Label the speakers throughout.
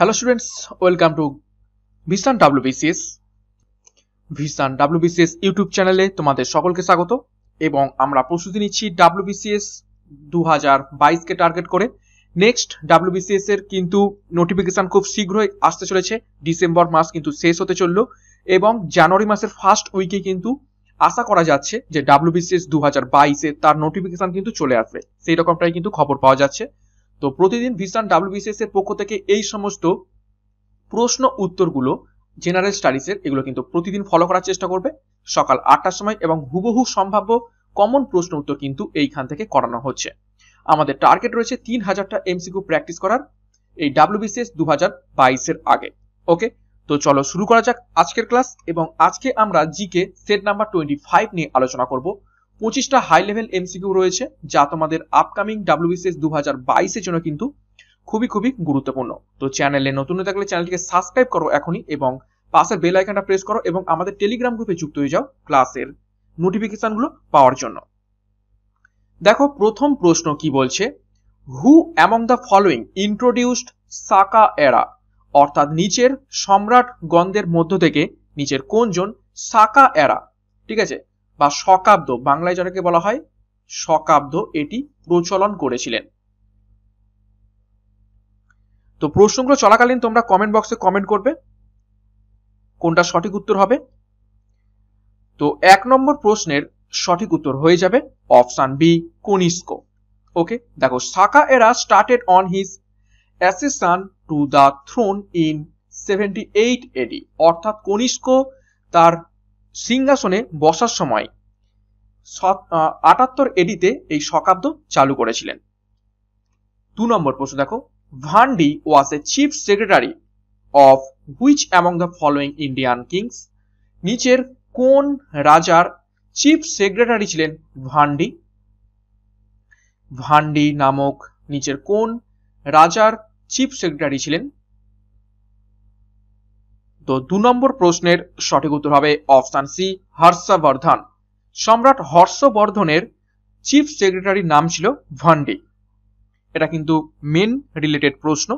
Speaker 1: Hello students welcome to vision WBCS vision WBCS YouTube চ্যানেলে তোমাদের সকলকে স্বাগত এবং আমরা প্রস্তুতি নিচ্ছি ডাব্লিউবিসিএস দু হাজার বাইশকে টার্গেট করে নেক্সট ডাব্লিউবিসিএস এর কিন্তু নোটিফিকেশন খুব শীঘ্রই আসতে চলেছে ডিসেম্বর মাস কিন্তু শেষ হতে চলল এবং জানুয়ারি মাসের ফার্স্ট উইকে কিন্তু আশা করা যাচ্ছে যে ডাব্লিউবিসিএস দু হাজার বাইশে তার নোটিফিকেশন কিন্তু চলে আসবে সেই রকমটাই কিন্তু খবর পাওয়া যাচ্ছে তো প্রতিদিন ভিসান ডাব্লিউবিসিএস এর পক্ষ থেকে এই সমস্ত প্রশ্ন উত্তরগুলো জেনারেল স্টাডিজের এগুলো কিন্তু প্রতিদিন ফলো করার চেষ্টা করবে সকাল আটটার সময় এবং হুবহু সম্ভাব্য কমন প্রশ্ন উত্তর কিন্তু এইখান থেকে করানো হচ্ছে আমাদের টার্গেট রয়েছে তিন হাজারটা এমসিকিউ প্র্যাকটিস করার এই ডাব্লিউবিসিএস দু হাজার বাইশের আগে ওকে তো চলো শুরু করা যাক আজকের ক্লাস এবং আজকে আমরা GK set number twenty five নিয়ে আলোচনা করব পঁচিশটা হাই লেভেল এমসিকিউ রয়েছে যা তোমাদের আপকামিং ডাব্লিউবিসিএস দু হাজার বাইশের জন্য কিন্তু খুবই খুবই গুরুত্বপূর্ণ তো চ্যানেলে নতুন থাকলে চ্যানেলটিকে সাবস্ক্রাইব করো এখনই এবং পাশের বেল আইকনটা প্রেস করো এবং আমাদের টেলিগ্রাম গ্রুপে যুক্ত হয়ে যাও ক্লাসের নোটিফিকেশনগুলো পাওয়ার জন্য দেখো প্রথম প্রশ্ন কি বলছে who among the following introduced Saka era অর্থাৎ নিচের সম্রাট গন্ধের মধ্য থেকে নিচের কোনজন সাকা এরা ঠিক আছে বা শকাব্দ বাংলায় যেটাকে বলা হয় শকাব্দ এটি প্রচলন করেছিলেন তো প্রশ্নগুলো চলাকালীন তোমরা কমেন্ট বক্সে কমেন্ট করবে কোনটা সঠিক উত্তর হবে তো এক নম্বর প্রশ্নের সঠিক উত্তর হয়ে যাবে অপশান বি কনিষ্ক ওকে দেখো Saka era started on his accession to the throne in seventy eight AD অর্থাৎ কনিস্ক তার সিংহাসনে বসার সময় আটাত্তর এডিতে এই শকাব্দ চালু করেছিলেন দু নম্বর প্রশ্ন দেখো Bhandi was a chief secretary of which among the following Indian kings নিচের কোন রাজার চিফ সেক্রেটারি ছিলেন ভান্ডি ভান্ডি নামক নিচের কোন রাজার চিফ সেক্রেটারি ছিলেন তো দু নম্বর প্রশ্নের সঠিক উত্তর হবে অপশান সি হর্ষবর্ধন সম্রাট হর্ষবর্ধনের চিফ সেক্রেটারির নাম ছিল ভান্ডি এটা কিন্তু মেন রিলেটেড প্রশ্ন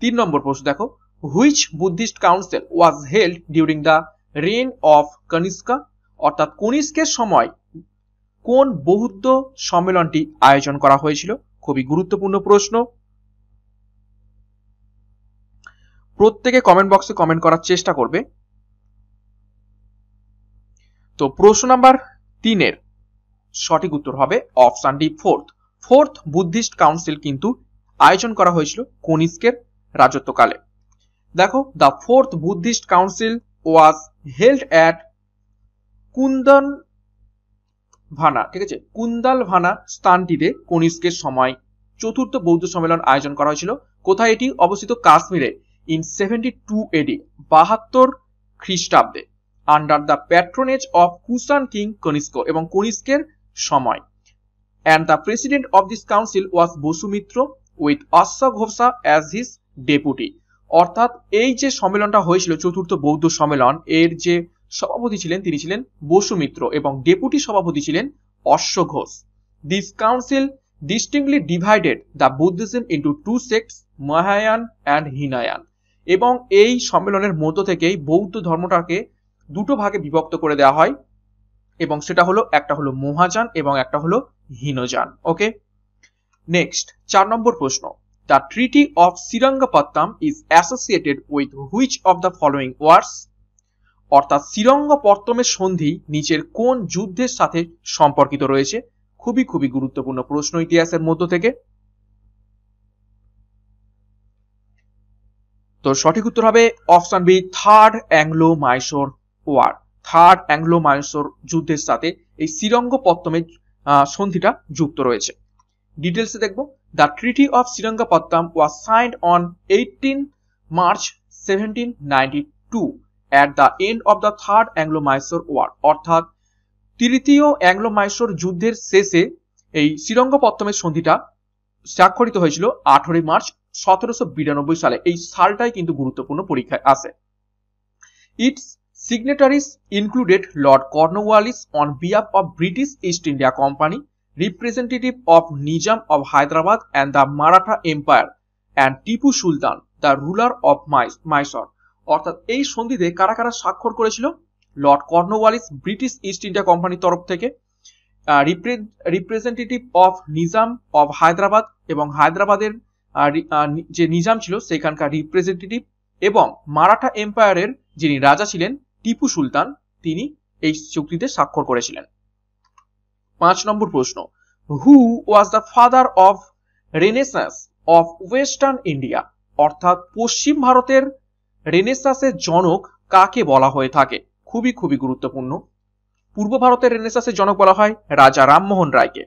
Speaker 1: তিন নম্বর প্রশ্ন দেখো which Buddhist council was held during the reign of Kanishka অর্থাৎ কনিষ্কের সময় কোন বহুদ্ধ সম্মেলনটি আয়োজন করা হয়েছিল খুবই গুরুত্বপূর্ণ প্রশ্ন প্রত্যেকে কমেন্ট বক্সে কমেন্ট করার চেষ্টা করবে তো প্রশ্ন নাম্বার তিনের সঠিক উত্তর হবে D fourth fourth Buddhist council কিন্তু আয়োজন করা হয়েছিল কনিস্কের রাজত্বকালে দেখো the fourth Buddhist council was held at Kundalvana ঠিক আছে কুন্দাল ভানা স্থানটিতে কনিষ্কের সময় চতুর্থ বৌদ্ধ সম্মেলন আয়োজন করা হয়েছিল কোথায় এটি অবস্থিত কাশ্মীরে ইন সেভেন্টি টু এডি বাহাত্তর খ্রিস্টাব্দে under the patronage of Kushan king Kanishka এবং কনিষ্কের সময় and the president of this council was Vasumitra with আশা ঘোষা অ্যাজ হিস ডেপুটি অর্থাৎ এই যে সম্মেলনটা হয়েছিল চতুর্থ বৌদ্ধ সম্মেলন এর যে সভাপতি ছিলেন তিনি ছিলেন বসুমিত্র এবং ডেপুটি সভাপতি ছিলেন অশ্ব ঘোষ this council distinctly divided the Buddhism into two sects Mahayana and Hinayana এবং এই সম্মেলনের মধ্য থেকেই বৌদ্ধ ধর্মটাকে দুটো ভাগে বিভক্ত করে দেওয়া হয় এবং সেটা হলো একটা হলো মহাযান এবং একটা হলো হীনযান ওকে নেক্সট চার নম্বর প্রশ্ন the treaty of Seringapatam is associated with which of the following wars অর্থাৎ সিরঙ্গপত্তমের সন্ধি নিচের কোন যুদ্ধের সাথে সম্পর্কিত রয়েছে খুবই খুবই গুরুত্বপূর্ণ প্রশ্ন ইতিহাসের মধ্য থেকে তো সঠিক উত্তর হবে option B third Anglo Mysore war third Anglo Mysore যুদ্ধের সাথে এই শ্রীরঙ্গপত্তমের সন্ধিটা যুক্ত রয়েছে ডিটেলসে দেখব the treaty of Srirangapatnam was signed on eighteen March seventeen ninety two at the end of the third Anglo Mysore war অর্থাৎ তৃতীয় অ্যাংলো মাইসোর যুদ্ধের শেষে এই শ্রীরঙ্গপত্তমের সন্ধিটা স্বাক্ষরিত হয়েছিল আঠেরোই মার্চ সতেরোশো বিরানব্বই সালে এই সালটাই কিন্তু গুরুত্বপূর্ণ পরীক্ষায় আসে its signatories included Lord Cornwallis on behalf of British East India Company representative of Nizam of Hyderabad and the Maratha empire and Tipu Sultan the ruler of Mysore অর্থাৎ এই সন্ধিতে কারা কারা স্বাক্ষর করেছিল Lord Cornwallis British East India কোম্পানির তরফ থেকে representative of Nizam of Hyderabad এবং হায়দ্রাবাদের যে নিজাম ছিল সেখানকার রিপ্রেজেন্টেটিভ এবং মারাঠা এম্পায়ারের যিনি রাজা ছিলেন টিপু সুলতান তিনি এই চুক্তিতে স্বাক্ষর করেছিলেন পাঁচ নম্বর প্রশ্ন who was the father of renaissance of western India অর্থাৎ পশ্চিম ভারতের রেনেসাসের জনক কাকে বলা হয়ে থাকে খুবই খুবই গুরুত্বপূর্ণ পূর্ব ভারতের রেনেসাসের জনক বলা হয় রাজা রামমোহন রায়কে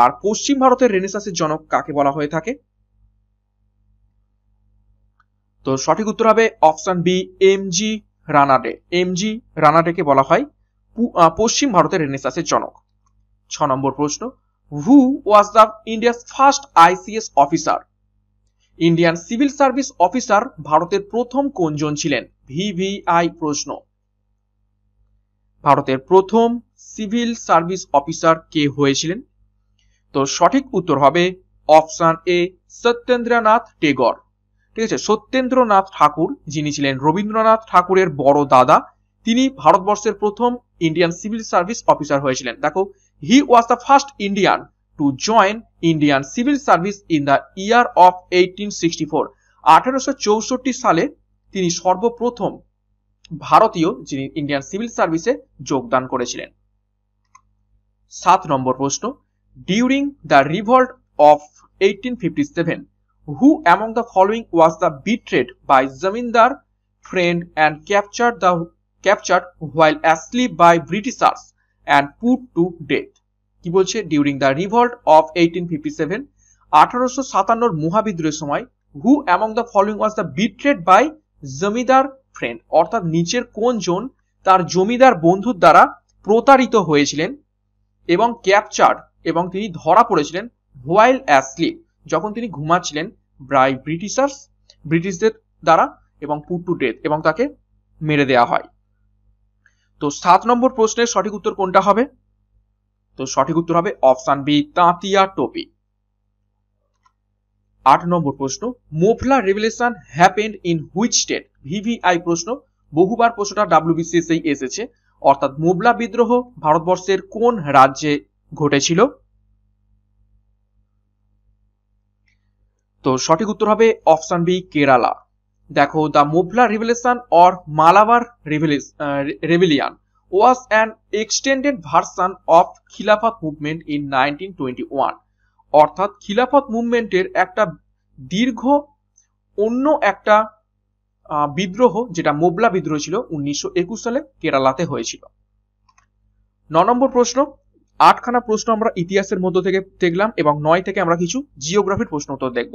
Speaker 1: আর পশ্চিম ভারতের রেনেসাসের জনক কাকে বলা হয়ে থাকে তো সঠিক উত্তর হবে option B M G Ranade M G রানাডেকে বলা হয় পশ্চিম ভারতের রেনেসাসের জনক ছ নম্বর প্রশ্ন who was the India's first ICS officer Indian civil service officer ভারতের প্রথম কোনজন ছিলেন ভিভিআই প্রশ্ন ভারতের প্রথম সিভিল সার্ভিস অফিসার কে হয়েছিলেন তো সঠিক উত্তর হবে অপশন এ সত্যেন্দ্রনাথ টেগর ঠিক আছে সত্যেন্দ্রনাথ ঠাকুর যিনি ছিলেন রবীন্দ্রনাথ ঠাকুরের বড় দাদা তিনি ভারতবর্ষের প্রথম ইন্ডিয়ান সিভিল সার্ভিস অফিসার হয়েছিলেন দেখো he was the first Indian to join Indian civil service in the year of eighteen sixty four আঠারোশো চৌষট্টি সালে তিনি সর্বপ্রথম ভারতীয় যিনি ইন্ডিয়ান সিভিল সার্ভিসে যোগদান করেছিলেন সাত নম্বর প্রশ্ন during the revolt of eighteen fifty seven who among the following was the betrayed by zamindar friend and capture the capture while asleep by Britishers and put to death কি বলছে during the revolt of fifty seven আঠারোশো সাতান্নর মহাবিদ্রোহের সময় who among the following was the betrayed by zamindar friend অর্থাৎ নিচের কোন জন তার জমিদার বন্ধুর দ্বারা প্রতারিত হয়েছিলেন এবং ক্যাপচার্ড এবং তিনি ধরা পড়েছিলেন হোয়াইল অ্যাসলিপ যখন তিনি ঘুমাচ্ছিলেন ব্রাই ব্রিটিশার্স ব্রিটিশদের দ্বারা এবং পুট টু ডেথ এবং তাকে মেরে দেয়া হয় তো সাত নম্বর প্রশ্নের সঠিক উত্তর কোনটা হবে তো সঠিক উত্তর হবে অপশান বি তাঁতিয়া টোপি আট নম্বর প্রশ্ন Moplah revelation happened in which state VVI প্রশ্ন বহুবার প্রশ্নটা ডাব্লিউবিসিএসএই এসেছে অর্থাৎ মোবলা বিদ্রোহ ভারতবর্ষের কোন রাজ্যে ঘটেছিল তো সঠিক উত্তর হবে অপশন বি কেরালা দেখো the Moplah revelation or Malabar rebellion was an extended version of Khilafat movement in nineteen twenty one অর্থাৎ খিলাফত মুভমেন্টের একটা দীর্ঘ অন্য একটা বিদ্রোহ যেটা মোবলা বিদ্রোহ ছিল উনিশশো সালে কেরালাতে হয়েছিল ন নম্বর প্রশ্ন আটখানা প্রশ্ন আমরা ইতিহাসের মধ্য থেকে দেখলাম এবং নয় থেকে আমরা কিছু জিওগ্রাফির প্রশ্ন উত্তর দেখব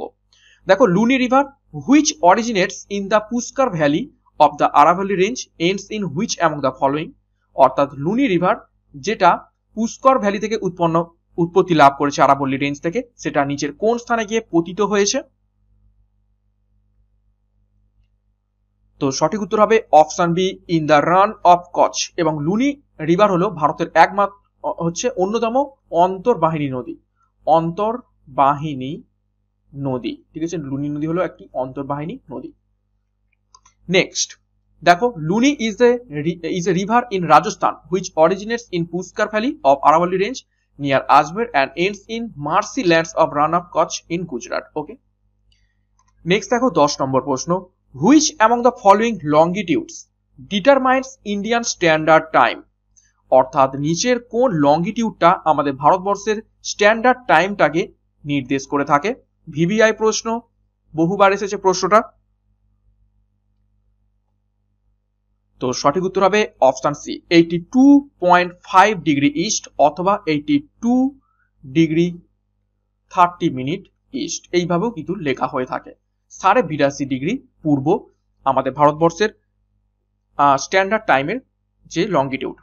Speaker 1: দেখো Luni river which originates in the Pushkar valley of the Aravalli range ends in which among the following অর্থাৎ লুনি রিভার যেটা পুষ্কর ভ্যালি থেকে উৎপন্ন উৎপত্তি লাভ করেছে আরাবল্লি রেঞ্জ থেকে সেটা নিচের কোন স্থানে গিয়ে পতিত হয়েছে তো সঠিক উত্তর হবে option B in the Rann of Kutch এবং লুনি রিভার হলো ভারতের একমাত্র হচ্ছে অন্যতম অন্তর্বাহিনী নদী অন্তর্বাহিনী নদী ঠিক আছে লুনি নদী হলো একটি অন্তর্বাহিনী নদী নেক্সট দেখো Luni is a is a river in Rajasthan which originates in Pushkar valley of আরাবলি range near Ajmer and ends in marshy lands of Rann of Kutch in Gujarat okay next দেখো দশ নম্বর প্রশ্ন which among the following longitudes determines Indian standard time অর্থাৎ নিচের কোন লংগিটিউডটা আমাদের ভারতবর্ষের standard টাইমটাকে নির্দেশ করে থাকে ভিভিআই প্রশ্ন বহুবার এসেছে প্রশ্নটা তো সঠিক উত্তর হবে option C eighty two point five degree east অথবা eighty two degree thirty minute east এইভাবেও কিন্তু লেখা হয়ে থাকে সাড়ে বিরাশি ডিগ্রি পূর্ব আমাদের ভারতবর্ষের স্ট্যান্ডার্ড টাইমের যে লংগিটিউড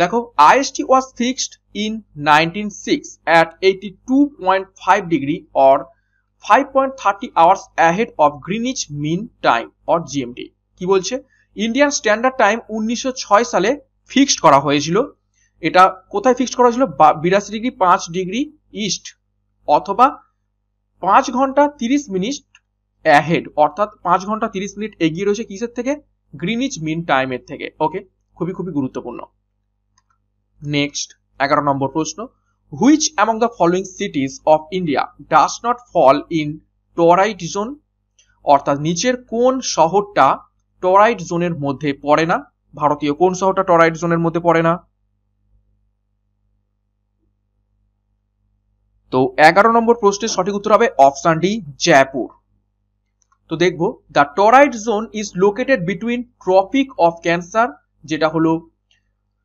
Speaker 1: দেখো IST was fixed in nineteen six at eighty two point five degree or five point thirty hours ahead of Greenwich mean time or GMT কি বলছে ইন্ডিয়ান স্ট্যান্ডার্ড টাইম উনিশশো সালে ফিক্সড করা হয়েছিল এটা কোথায় ফিক্সড করা হয়েছিল বিরাশি ডিগ্রি পাঁচ ডিগ্রি ইস্ট অথবা পাঁচ ঘন্টা তিরিশ মিনিট অ্যাহেড অর্থাৎ পাঁচ ঘন্টা তিরিশ মিনিট এগিয়ে রয়েছে কিসের থেকে গ্রিনিচ মিন টাইমের থেকে ওকে খুবই খুবই গুরুত্বপূর্ণ নেক্সট এগারো নম্বর প্রশ্ন which among the following cities of India does not fall in torrid zone অর্থাৎ নিচের কোন শহরটা টরাইট জোনের মধ্যে পড়ে না ভারতীয় কোন শহরটা টরাইট জোনের মধ্যে পড়ে না তো এগারো নম্বর প্রশ্নের সঠিক উত্তর হবে অপশন ডি জয়পুর তো দেখব the torrid zone is located between tropic of cancer যেটা হলো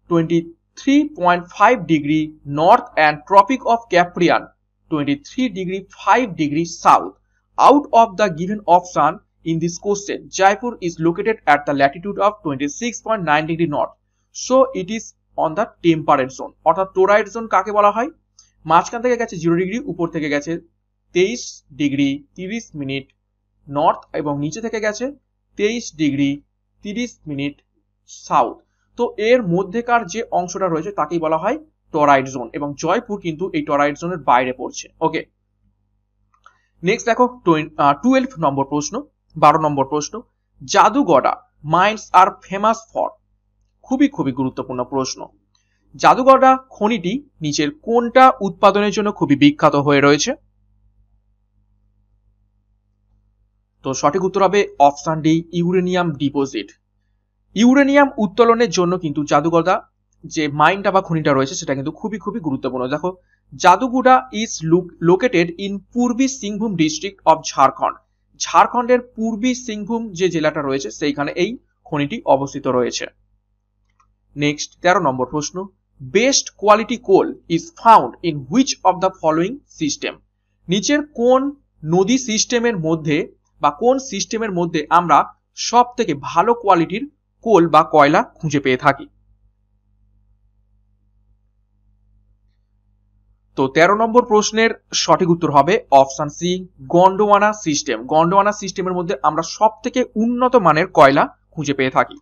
Speaker 1: twenty 3.5 degree north and Tropic of Caprian 23 degree 5 degree south. Out of the given option in this question, Jaipur is located at the latitude of 26.9 degree north. So it is on the temperate zone Or অর্থাৎ টোরাইড zone কাকে বলা হয় মাঝখান থেকে gache 0 degree, upor থেকে gache 23 degree 30 minute north. এবং niche থেকে gache 23 degree 30 minute south. তো এর মধ্যেকার যে অংশটা রয়েছে তাকেই বলা হয় টরাইড জোন এবং জয়পুর কিন্তু এই টরাইড জোনের বাইরে পড়ছে ওকে নেক্সট দেখো টুয়েলভ নম্বর প্রশ্ন বারো নম্বর প্রশ্ন Jaduguda mines are famous for খুবই খুবই গুরুত্বপূর্ণ প্রশ্ন জাদুগড়া খনিটি নিচের কোনটা উৎপাদনের জন্য খুবই বিখ্যাত হয়ে রয়েছে তো সঠিক উত্তর হবে option D uranium deposit uranium উত্তোলনের জন্য কিন্তু জাদুগদা যে মাইনটা বা খনিটা রয়েছে সেটা কিন্তু খুবই খুবই গুরুত্বপূর্ণ দেখো Jaduguda is located in Purbi Singhbhum district of Jharkhand ঝাড়খণ্ডের পূর্বী সিংভূম যে জেলাটা রয়েছে সেইখানে এই খনিটি অবস্থিত রয়েছে নেক্সট তেরো নম্বর প্রশ্ন best quality coal is found in which of the following system নিচের কোন নদী সিস্টেমের মধ্যে বা কোন সিস্টেমের মধ্যে আমরা সব থেকে ভালো কোয়ালিটির কোল বা কয়লা খুঁজে পেয়ে থাকি তো ১৩ নম্বর প্রশ্নের সঠিক উত্তর হবে option C Gondwana system Gondwana সিস্টেমের মধ্যে আমরা সব থেকে উন্নত মানের কয়লা খুঁজে পেয়ে থাকি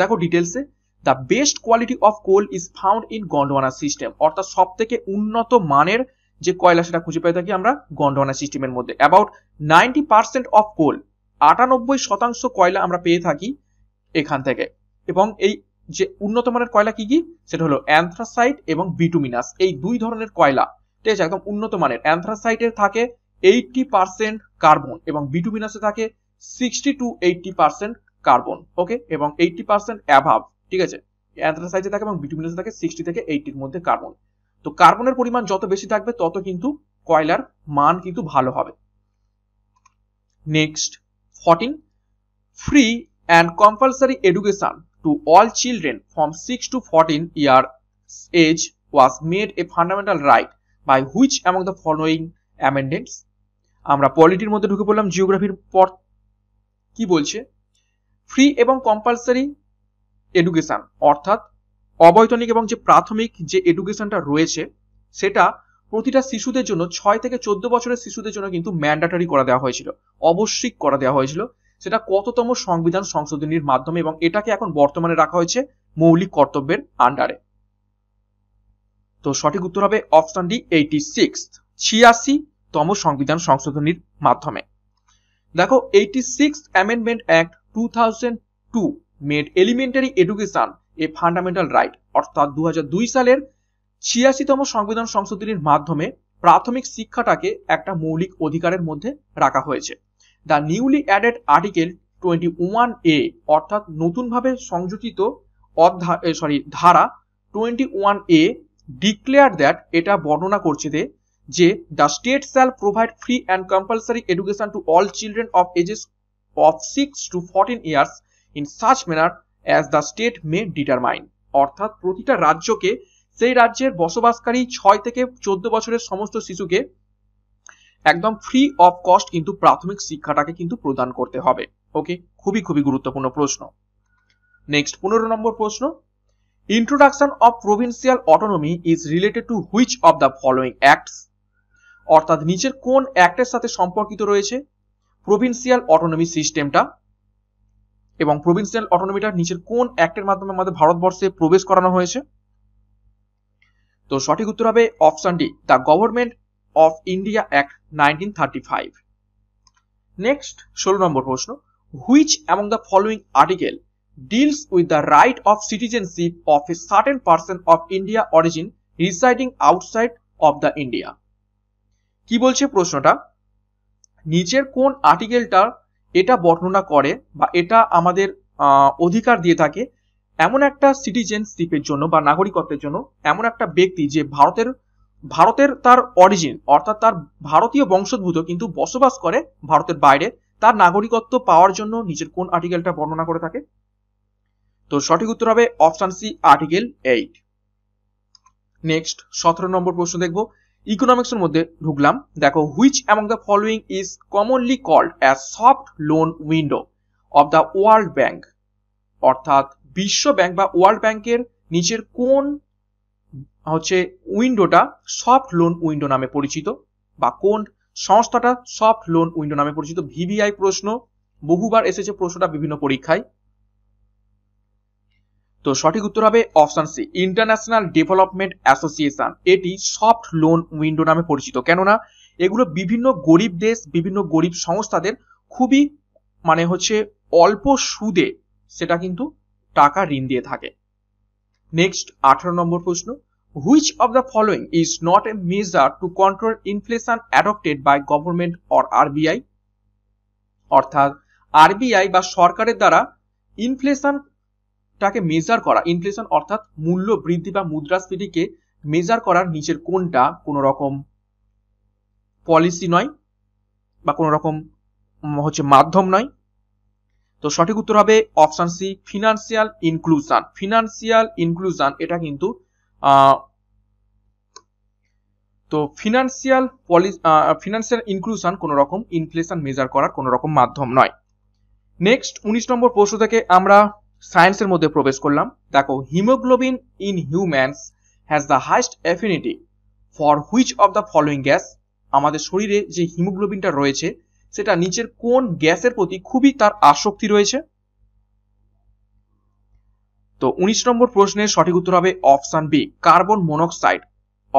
Speaker 1: দেখো ডিটেলসে the best quality of coal is found in Gondwana system অর্থাৎ সব থেকে উন্নত মানের যে কয়লা সেটা খুঁজে পেয়ে থাকি আমরা গন্ডোয়ানা সিস্টেমের মধ্যে about ninety percent of coal আটানব্বই শতাংশ কয়লা আমরা পেয়ে থাকি এখান থেকে এবং এই যে উন্নত মানের কয়লা কি কি সেটা হলো অ্যান্থ্রাসাইট এবং বিটুমিনাস এই দুই ধরনের কয়লা ঠিক আছে একদম উন্নত মানের অ্যান্থ্রাসাইটের থাকে এইটটি পার্সেন্ট কার্বন এবং বিটুমিনাসে থাকে sixty to eighty percent carbon okay এবং এইটটি পার্সেন্ট অ্যাভাব ঠিক আছে অ্যান্থ্রাসাইটে থাকে এবং বিটুমিনাসে থাকে সিক্সটি থেকে এইটির মধ্যে কার্বন তো কার্বনের পরিমাণ যত বেশি থাকবে তত কিন্তু কয়লার মান কিন্তু ভালো হবে next fourteen free and compulsory education to all children from 6 to 14 years age was made a fundamental right by which among the following amendments আমরা পলিটির মধ্যে ঢুকে পড়লাম জিওগ্রাফির পর কি বলছে ফ্রি এবং কম্পালসারি এডুকেশন অর্থাৎ অবৈতনিক এবং যে প্রাথমিক যে এডুকেশনটা রয়েছে সেটা প্রতিটা শিশুদের জন্য ছয় থেকে চোদ্দ বছরের শিশুদের জন্য কিন্তু ম্যান্ডাটারি করা দেওয়া হয়েছিল অবশ্যই করা দেওয়া হয়েছিল সেটা কততম সংবিধান সংশোধনীর মাধ্যমে এবং এটাকে এখন বর্তমানে রাখা হয়েছে মৌলিক কর্তব্যের আন্ডারে তো সঠিক উত্তর হবে অপশন ডি এইটি সিক্স ছিয়াশি তম সংবিধান সংশোধনীর মাধ্যমে দেখো eighty six amendment act two thousand two made elementary education a fundamental right অর্থাৎ দু সালের ছিয়াশিতম সংবিধান সংশোধনীর মাধ্যমে প্রাথমিক শিক্ষাটাকে একটা মৌলিক অধিকারের মধ্যে রাখা হয়েছে the newly added article twenty one A অর্থাৎ নতুনভাবে সংযোজিত অধ্যা সরি ধারা twenty one A declare that এটা বর্ণনা করছে যে যে the state shall provide free and compulsory education to all children of ages of six to fourteen years in such manner as the state may determine অর্থাৎ প্রতিটা রাজ্যকে সেই রাজ্যের বসবাসকারী ছয় থেকে চোদ্দ বছরের সমস্ত শিশুকে একদম ফ্রি অফ কস্ট কিন্তু প্রাথমিক শিক্ষাটাকে কিন্তু প্রদান করতে হবে ওকে খুবই খুবই গুরুত্বপূর্ণ প্রশ্ন নেক্সট পনেরো নম্বর প্রশ্ন introduction of provincial autonomy is related to which of the following acts অর্থাৎ নিচের কোন অ্যাক্টের সাথে সম্পর্কিত রয়েছে প্রভিনসিয়াল অটোনমি সিস্টেমটা এবং প্রভিন্সিয়াল অটোনমিটা নিচের কোন অ্যাক্টের মাধ্যমে আমাদের ভারতবর্ষে প্রবেশ করানো হয়েছে তো সঠিক উত্তর হবে option D the government of India act nineteen thirty five next ষোলো নম্বর প্রশ্ন which among the following article deals with the right of citizenship of a certain person of India origin residing outside of the India কি বলছে প্রশ্নটা নিচের কোন আর্টিকেলটা এটা বর্ণনা করে বা এটা আমাদের অধিকার দিয়ে থাকে এমন একটা সিটিজেনশিপের জন্য বা নাগরিকত্বের জন্য এমন একটা ব্যক্তি যে ভারতের ভারতের তার অরিজিন অর্থাৎ তার ভারতীয় বংশোদ্ভূত কিন্তু বসবাস করে ভারতের বাইরে তার নাগরিকত্ব পাওয়ার জন্য নিজের কোন আর্টিকেলটা বর্ণনা করে থাকে তো সঠিক উত্তর হবে option C article eight next সতেরো নম্বর প্রশ্ন দেখব এর মধ্যে ঢুকলাম দেখো which among the following is commonly called as soft loan window of the world bank অর্থাৎ বিশ্ব ব্যাংক বা ওয়ার্ল্ড ব্যাংকের নিচের কোন হচ্ছে উইন্ডোটা সফট লোন উইন্ডো নামে পরিচিত বা কোন সংস্থাটা সফট লোন উইন্ডো নামে পরিচিত ভিভিআই প্রশ্ন বহুবার এসেছে প্রশ্নটা বিভিন্ন পরীক্ষায় তো সঠিক উত্তর হবে option C international development association এটি সফট লোন উইন্ডো নামে পরিচিত কেননা এগুলো বিভিন্ন গরিব দেশ বিভিন্ন গরিব সংস্থাদের খুবই মানে হচ্ছে অল্প সুদে সেটা কিন্তু টাকা ঋণ দিয়ে থাকে নেক্সট আঠারো নম্বর প্রশ্ন Which of the following is not a measure to control inflation adopted by government or RBI? অর্থাৎ আরবিআই বা সরকারের দ্বারা ইনফ্লেশনটাকে মেজার করা ইনফ্লেশন অর্থাৎ মূল্য বৃদ্ধি বা মুদ্রাস্ফীতিকে মেজার করার নিচের কোনটা কোন রকম পলিসি নয় বা কোন রকম হচ্ছে মাধ্যম নয় তো সঠিক উত্তর হবে option C financial inclusion financial inclusion এটা কিন্তু তো ফিনান্সিয়াল পলি ফিনান্সিয়াল ইনক্লুশন কোনো রকম ইনফ্লেশন মেজার করার কোনো রকম মাধ্যম নয় নেক্সট উনিশ নম্বর প্রশ্ন থেকে আমরা সায়েন্সের মধ্যে প্রবেশ করলাম দেখো haemoglobin in humans has the highest affinity for which of the following gas আমাদের শরীরে যে হিমোগ্লোবিনটা রয়েছে সেটা নিচের কোন গ্যাসের প্রতি খুবই তার আসক্তি রয়েছে তো উনিশ নম্বর প্রশ্নের সঠিক উত্তর হবে অপশান বি কার্বন মনোক্সাইড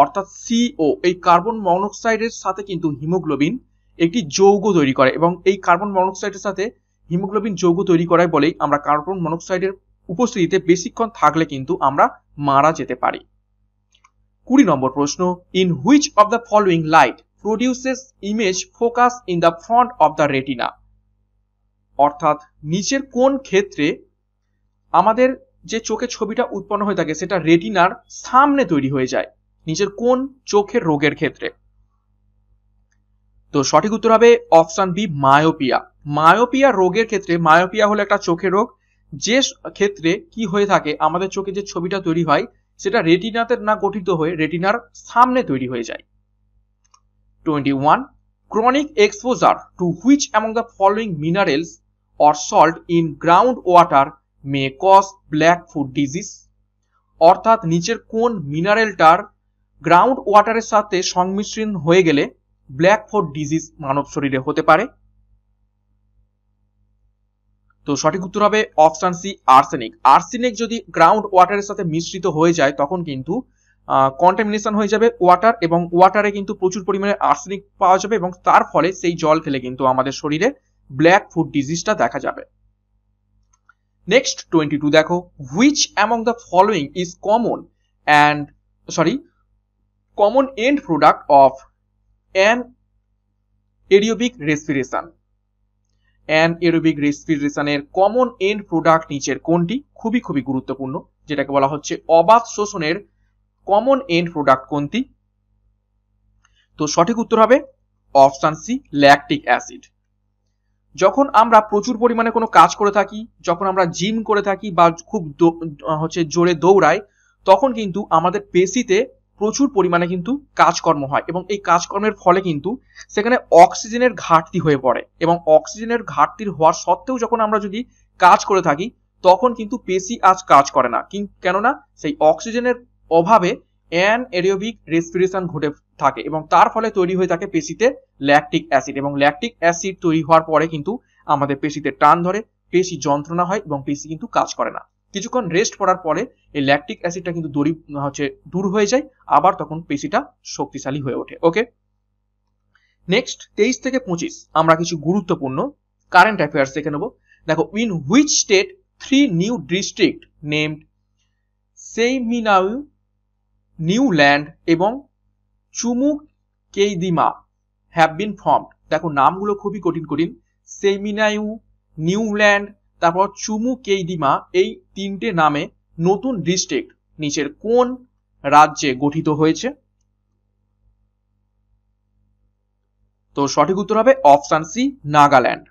Speaker 1: অর্থাৎ সিও এই কার্বন মনোক্সাইডের সাথে কিন্তু হিমোগ্লোবিন একটি যৌগ তৈরি করে এবং এই কার্বন মনোক্সাইডের সাথে হিমোগ্লোবিন যৌগ তৈরি করায় বলেই আমরা কার্বন মনোক্সাইডের উপস্থিতিতে বেশিক্ষণ থাকলে কিন্তু আমরা মারা যেতে পারি কুড়ি নম্বর প্রশ্ন in which of the following light produces image focus in the front of the retina অর্থাৎ নিচের কোন ক্ষেত্রে আমাদের যে চোখে ছবিটা উৎপন্ন হয়ে থাকে সেটা রেটিনার সামনে তৈরি হয়ে যায় নিজের কোন চোখের রোগের ক্ষেত্রে তো সঠিক উত্তর হবে অপশন বি মায়োপিয়া মায়োপিয়া রোগের ক্ষেত্রে মায়োপিয়া হলো একটা চোখের রোগ যে ক্ষেত্রে কি হয়ে থাকে আমাদের চোখে যে ছবিটা তৈরি হয় সেটা রেটিনাতে না গঠিত হয়ে রেটিনার সামনে তৈরি হয়ে যায় twenty one chronic exposure to which among the following minerals or salt in ground water may cause black foot disease অর্থাৎ নিচের কোন মিনারেলটার গ্রাউন্ড ওয়াটারের সাথে সংমিশ্রণ হয়ে গেলে ব্ল্যাক ফোর ডিজিজ মানব শরীরে হতে পারে তো সঠিক উত্তর হবে অপশন সি আর্সেনিক আর্সেনিক যদি গ্রাউন্ড ওয়াটারের সাথে মিশ্রিত হয়ে যায় তখন কিন্তু কন্টামিনেশন হয়ে যাবে ওয়াটার এবং ওয়াটারে কিন্তু প্রচুর পরিমাণে আর্সেনিক পাওয়া যাবে এবং তার ফলে সেই জল খেলে কিন্তু আমাদের শরীরে ব্ল্যাক ফুড ডিজিজটা দেখা যাবে নেক্সট টোয়েন্টি টু দেখো which among the following is common and sorry common end product of an aerobic respiration an aerobic রেসপিরেশনের কমন এন্ড প্রোডাক্ট নিচের কোনটি খুবই খুবই গুরুত্বপূর্ণ যেটাকে বলা হচ্ছে অবাধ শোষণের কমন এন্ড প্রোডাক্ট কোনটি তো সঠিক উত্তর হবে অপশান সি ল্যাকটিক অ্যাসিড যখন আমরা প্রচুর পরিমাণে কোনো কাজ করে থাকি যখন আমরা জিম করে থাকি বা খুব হচ্ছে জোরে দৌড়াই তখন কিন্তু আমাদের পেশিতে প্রচুর পরিমাণে কিন্তু কাজকর্ম হয় এবং এই কাজকর্মের ফলে কিন্তু সেখানে অক্সিজেনের ঘাটতি হয়ে পড়ে এবং অক্সিজেনের ঘাটতির হওয়ার সত্ত্বেও যখন আমরা যদি কাজ করে থাকি তখন কিন্তু পেশি আজ কাজ করে না কেননা সেই অক্সিজেনের অভাবে অ্যান এরিওবিক রেসপিরেশন ঘটে থাকে এবং তার ফলে তৈরি হয়ে থাকে পেশিতে ল্যাকটিক অ্যাসিড এবং ল্যাকটিক অ্যাসিড তৈরি হওয়ার পরে কিন্তু আমাদের পেশিতে টান ধরে পেশি যন্ত্রণা হয় এবং পেশি কিন্তু কাজ করে না কিছুক্ষণ রেস্ট করার পরে এই ল্যাকটিক অ্যাসিডটা কিন্তু দড়ি হচ্ছে দূর হয়ে যায় আবার তখন পেশিটা শক্তিশালী হয়ে ওঠে ওকে নেক্সট তেইশ থেকে পঁচিশ আমরা কিছু গুরুত্বপূর্ণ কারেন্ট অ্যাফেয়ার্স দেখে নেব দেখো in which state three new district named Niuland এবং চুমু কেইদিমা হ্যাভ বিন ফর্মড দেখো নামগুলো খুবই কঠিন কঠিন সেমিনায়ু নিউল্যান্ড তারপর চুমু কেইদিমা এই তিনটে নামে নতুন ডিস্ট্রিক্ট নিচের কোন রাজ্যে গঠিত হয়েছে তো সঠিক উত্তর হবে অপশান সি নাগাল্যান্ড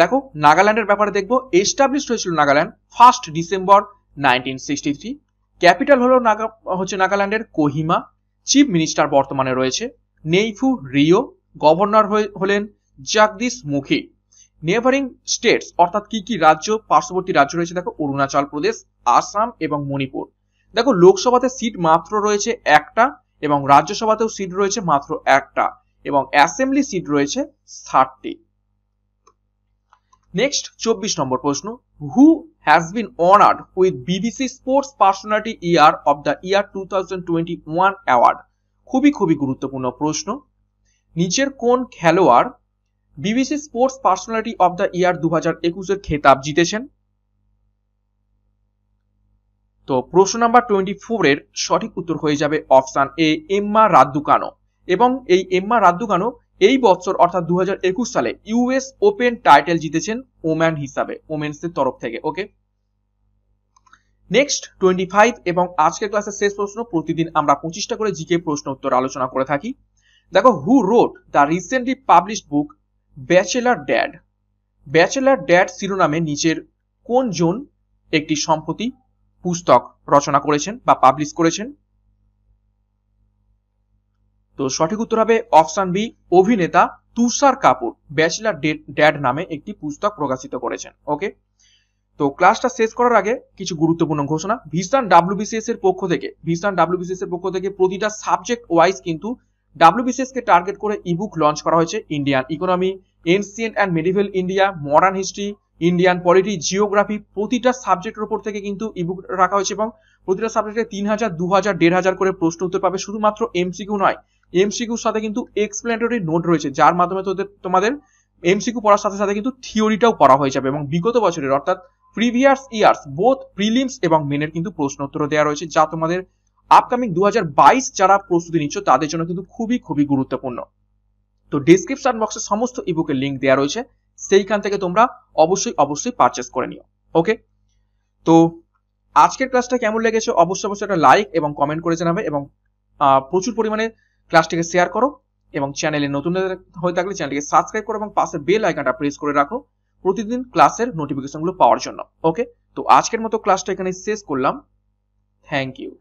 Speaker 1: দেখো নাগাল্যান্ডের ব্যাপারে দেখবো এস্টাবলিশ হয়েছিল Nagaland first December nineteen sixty three capital হলো নাগা হচ্ছে নাগাল্যান্ডের কোহিমা চিফ মিনিস্টার বর্তমানে রয়েছে নেইফু রিও গভর্নর হলেন জাগদীশ মুখী নেভারিং স্টেটস অর্থাৎ কি কি রাজ্য পার্শ্ববর্তী রাজ্য রয়েছে দেখো অরুণাচল প্রদেশ আসাম এবং মণিপুর দেখো লোকসভাতে সিট মাত্র রয়েছে একটা এবং রাজ্যসভাতেও সিট রয়েছে মাত্র একটা এবং অ্যাসেম্বলি সিট রয়েছে ষাটটি নেক্সট চব্বিশ নম্বর প্রশ্ন who has been honoured with BBC sports personality year of the year two thousand twenty one award খুবই খুবই গুরুত্বপূর্ণ প্রশ্ন নিচের কোন খেলোয়াড় BBC sports personality of the year দু হাজার একুশের খেতাব জিতেছেন তো প্রশ্ন নাম্বার টোয়েন্টি ফোরের সঠিক উত্তর হয়ে যাবে অপশান এ এম্মা রাদ্দুকানো এবং এই এম্মা রাদ্দুকানো এই বছর অর্থাৎ দু সালে ইউএস ওপেন টাইটেল জিতেছেন ওম্যান হিসাবে ওমেন্স এর তরফ থেকে ওকে নেক্সট টোয়েন্টি ফাইভ এবং আজকের ক্লাসের শেষ প্রশ্ন প্রতিদিন আমরা পঁচিশটা করে জিকে প্রশ্ন উত্তর আলোচনা করে থাকি দেখো who wrote the recently published book bachelor dad bachelor dad শিরোনামে নিচের কোন জন একটি সম্পত্তি পুস্তক রচনা করেছেন বা পাবলিশ করেছেন তো সঠিক উত্তর হবে অপশন বি অভিনেতা তুষার কাপুর ব্যাচেলার ড্যাড নামে একটি পুস্তক প্রকাশিত করেছেন ওকে তো ক্লাসটা শেষ করার আগে কিছু গুরুত্বপূর্ণ ঘোষণা ভিসান ডাব্লিউবিসিএস এর পক্ষ থেকে ভিসান ডাব্লিউবিসিএস এর পক্ষ থেকে প্রতিটা সাবজেক্ট ওয়াইজ কিন্তু কে টার্গেট করে ইবুক লঞ্চ করা হয়েছে Indian economy ancient and medieval India modern history Indian polity geography প্রতিটা সাবজেক্টের উপর থেকে কিন্তু ইবুক রাখা হয়েছে এবং প্রতিটা সাবজেক্টে তিন হাজার দু হাজার দেড় হাজার করে প্রশ্ন উত্তর পাবে শুধুমাত্র এমসিকিউ নয় এমসিকিউর সাথে কিন্তু এক্সপ্লেনেটরি নোট রয়েছে যার মাধ্যমে তোদের তোমাদের এমসিকিউ পড়ার সাথে সাথে কিন্তু থিওরিটাও পড়া হয়ে যাবে এবং বিগত বছরের অর্থাৎ প্রিভিয়াস ইয়ার্স বোথ প্রিলিমস এবং মেনের কিন্তু প্রশ্ন উত্তর দেওয়া রয়েছে যা তোমাদের আপকামিং দু যারা প্রস্তুতি নিচ্ছ তাদের জন্য কিন্তু খুবই খুবই গুরুত্বপূর্ণ তো ডিসক্রিপশন বক্সে সমস্ত ইবুকের লিঙ্ক দেওয়া রয়েছে সেইখান থেকে তোমরা অবশ্যই অবশ্যই পারচেস করে নিও ওকে তো আজকের ক্লাসটা কেমন লেগেছে অবশ্যই অবশ্যই একটা লাইক এবং কমেন্ট করে জানাবে এবং প্রচুর পরিমাণে ক্লাসটিকে শেয়ার করো এবং চ্যানেলে নতুন হয়ে থাকলে চ্যানেলটিকে সাবস্ক্রাইব করো এবং পাশে বেল আইকনটা প্রেস করে রাখো প্রতিদিন ক্লাসের নোটিফিকেশনগুলো পাওয়ার জন্য ওকে তো আজকের মতো ক্লাসটা এখানে শেষ করলাম থ্যাংক ইউ